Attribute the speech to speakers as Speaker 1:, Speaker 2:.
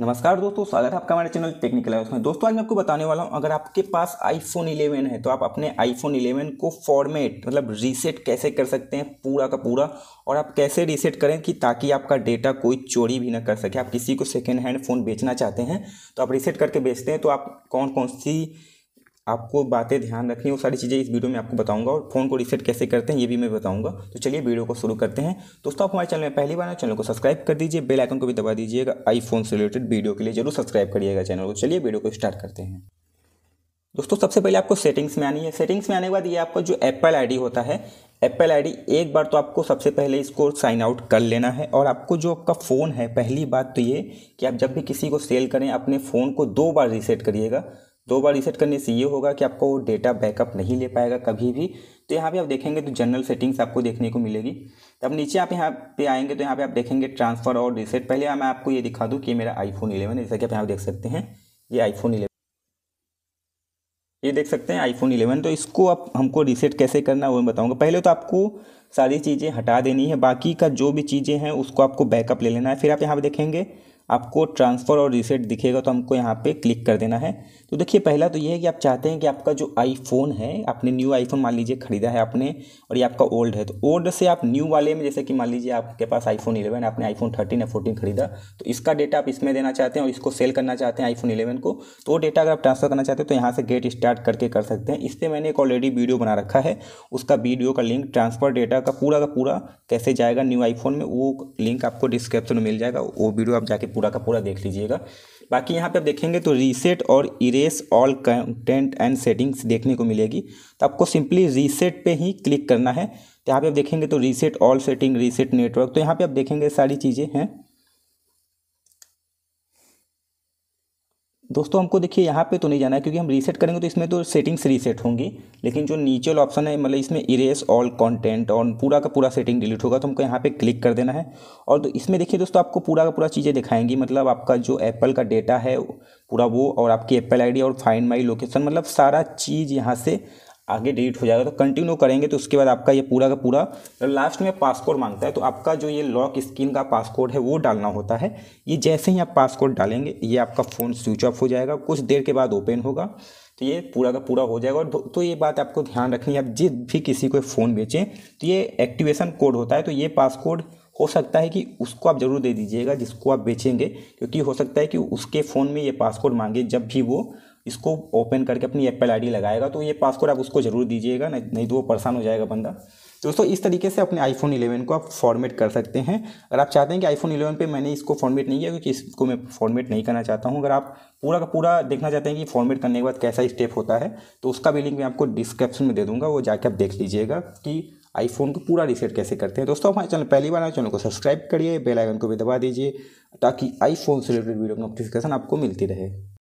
Speaker 1: नमस्कार दोस्तों स्वागत है आपका हमारे चैनल टेक्निकल है उसमें दोस्तों आज मैं आपको बताने वाला हूं अगर आपके पास आईफोन 11 है तो आप अपने आईफोन 11 को फॉर्मेट मतलब रीसेट कैसे कर सकते हैं पूरा का पूरा और आप कैसे रीसेट करें कि ताकि आपका डेटा कोई चोरी भी ना कर सके आप किसी को सेकेंड हैंड फ़ोन बेचना चाहते हैं तो आप रीसेट करके बेचते हैं तो आप कौन कौन सी आपको बातें ध्यान रखनी वो सारी चीज़ें इस वीडियो में आपको बताऊंगा और फ़ोन को रीसेट कैसे करते हैं ये भी मैं बताऊंगा तो चलिए वीडियो को शुरू करते हैं दोस्तों आप हमारे चैनल में पहली बार चैनल को सब्सक्राइब कर दीजिए बेल आइकन को भी दबा दीजिएगा आईफोन से रिलेटेड वीडियो के लिए जरूर सब्सक्राइब करिएगा चैनल को चलिए वीडियो को स्टार्ट करते हैं दोस्तों सबसे पहले आपको सेटिंग्स में आनी है सेटिंग्स में आने के बाद ये आपका जो एप्पल डी होता है एप्पल डी एक बार तो आपको सबसे पहले इसको साइन आउट कर लेना है और आपको जो आपका फ़ोन है पहली बात तो ये कि आप जब भी किसी को सेल करें अपने फ़ोन को दो बार रीसेट करिएगा दो बार रीसेट करने से ये होगा कि आपको वो डेटा बैकअप नहीं ले पाएगा कभी भी तो यहाँ पे आप देखेंगे तो जनरल सेटिंग्स आपको देखने को मिलेगी तब नीचे आप यहाँ पे आएंगे तो यहाँ पे आप देखेंगे ट्रांसफ़र और रीसेट पहले मैं आपको ये दिखा दूँ कि मेरा आईफोन इलेवन जैसा कि आप यहाँ देख सकते हैं ये आईफोन इलेवन ये देख सकते हैं आईफोन इलेवन तो इसको आप हमको रीसेट कैसे करना है वो मैं बताऊंगा पहले तो आपको सारी चीज़ें हटा देनी है बाकी का जो भी चीज़ें हैं उसको आपको बैकअप ले लेना है फिर आप यहाँ पर देखेंगे आपको ट्रांसफ़र और रीसेट दिखेगा तो हमको यहाँ पे क्लिक कर देना है तो देखिए पहला तो ये है कि आप चाहते हैं कि आपका जो आईफोन है आपने न्यू आईफोन मान लीजिए ख़रीदा है आपने और ये आपका ओल्ड है तो ओल्ड से आप न्यू वाले में जैसे कि मान लीजिए आपके पास आईफोन इलेवन आपने आईफोन थर्टीन या फोर्टीन ख़रीदा तो इसका डेटा आप इसमें देना चाहते हैं और इसको सेल करना चाहते हैं आईफोन इलेवन को तो वो डेटा अगर आप ट्रांसफ़र करना चाहते हैं तो यहाँ से गेट स्टार्ट करके कर सकते हैं इस पर मैंने एक ऑलरेडी वीडियो बना रखा है उसका वीडियो का लिंक ट्रांसफ़र डेटा का पूरा का पूरा कैसे जाएगा न्यू आईफोन में वो लिंक आपको डिस्क्रिप्शन में मिल जाएगा वो वीडियो आप जाके पूरा का पूरा देख लीजिएगा बाकी यहाँ पे आप देखेंगे तो रीसेट और erase all content and settings देखने को मिलेगी तो आपको सिंपली रीसेट पे ही क्लिक करना है तो यहाँ पे आप देखेंगे तो reset all setting reset network तो यहाँ पे आप देखेंगे सारी चीज़ें हैं दोस्तों हमको देखिए यहाँ पे तो नहीं जाना है क्योंकि हम रीसेट करेंगे तो इसमें तो सेटिंग्स रीसेट होंगी लेकिन जो नीचे वाला ऑप्शन है मतलब इसमें इरेस ऑल कंटेंट और पूरा का पूरा सेटिंग डिलीट होगा तो हमको यहाँ पे क्लिक कर देना है और तो इसमें देखिए दोस्तों आपको पूरा का पूरा चीज़ें दिखाएंगी मतलब आपका जो एप्पल का डेटा है पूरा वो और आपकी एप्पल आई और फाइंड माई लोकेशन मतलब सारा चीज़ यहाँ से आगे डिलीट हो जाएगा तो कंटिन्यू करेंगे तो उसके बाद आपका ये पूरा का पूरा तो लास्ट में पासकोड मांगता है तो आपका जो ये लॉक स्क्रीन का पासकोड है वो डालना होता है ये जैसे ही आप पासकोड डालेंगे ये आपका फ़ोन स्विच ऑफ हो जाएगा कुछ देर के बाद ओपन होगा तो ये पूरा का पूरा हो जाएगा और तो ये बात आपको ध्यान रखनी है आप जिस भी किसी को फ़ोन बेचें तो ये एक्टिवेशन कोड होता है तो ये पासकोड हो सकता है कि उसको आप ज़रूर दे दीजिएगा जिसको आप बेचेंगे क्योंकि हो सकता है कि उसके फ़ोन में ये पासकोड मांगे जब भी वो इसको ओपन करके अपनी एप्पल आईडी लगाएगा तो ये पासवर्ड आप उसको जरूर दीजिएगा नहीं तो वो परेशान हो जाएगा बंदा तो दोस्तों इस तरीके से अपने आईफोन 11 को आप फॉर्मेट कर सकते हैं अगर आप चाहते हैं कि आईफोन 11 पे मैंने इसको फॉर्मेट नहीं किया क्योंकि इसको मैं फॉर्मेट नहीं करना चाहता हूं अगर आप पूरा का पूरा देखना चाहते हैं कि फॉर्मेट करने के बाद कैसा स्टेप होता है तो उसका भी लिंक मैं आपको डिस्क्रिप्शन में दे दूँगा वो जाके आप देख लीजिएगा कि आईफोन को पूरा रीसेट कैसे करते हैं दोस्तों हमारे चैनल पहली बार चैनल को सब्सक्राइब करिए बेल आइकन को भी दबा दीजिए ताकि आईफोन से रिलेटेड वीडियो नोटिफिकेशन आपको मिलती रहे